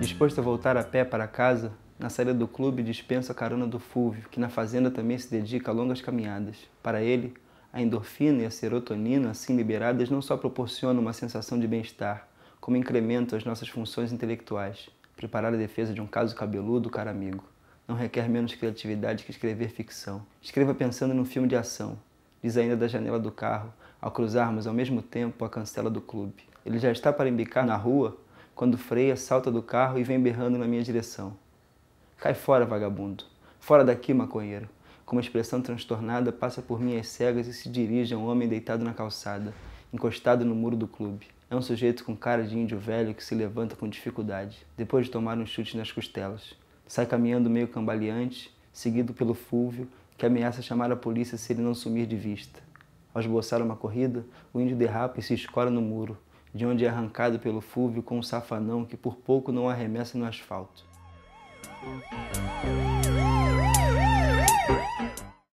Disposto a voltar a pé para casa, na saída do clube dispenso a carona do Fúvio, que na fazenda também se dedica a longas caminhadas. Para ele, a endorfina e a serotonina, assim liberadas, não só proporcionam uma sensação de bem-estar, como incrementam as nossas funções intelectuais. Preparar a defesa de um caso cabeludo, cara amigo. Não requer menos criatividade que escrever ficção. Escreva pensando num filme de ação. Diz ainda da janela do carro, ao cruzarmos ao mesmo tempo a cancela do clube. Ele já está para embicar na rua quando freia, salta do carro e vem berrando na minha direção. Cai fora, vagabundo. Fora daqui, maconheiro. Com uma expressão transtornada, passa por minhas cegas e se dirige a um homem deitado na calçada, encostado no muro do clube. É um sujeito com cara de índio velho que se levanta com dificuldade, depois de tomar um chute nas costelas. Sai caminhando meio cambaleante, seguido pelo fulvio que ameaça chamar a polícia se ele não sumir de vista. Ao esboçar uma corrida, o índio derrapa e se escora no muro, de onde é arrancado pelo fúvio com um safanão que por pouco não arremessa no asfalto.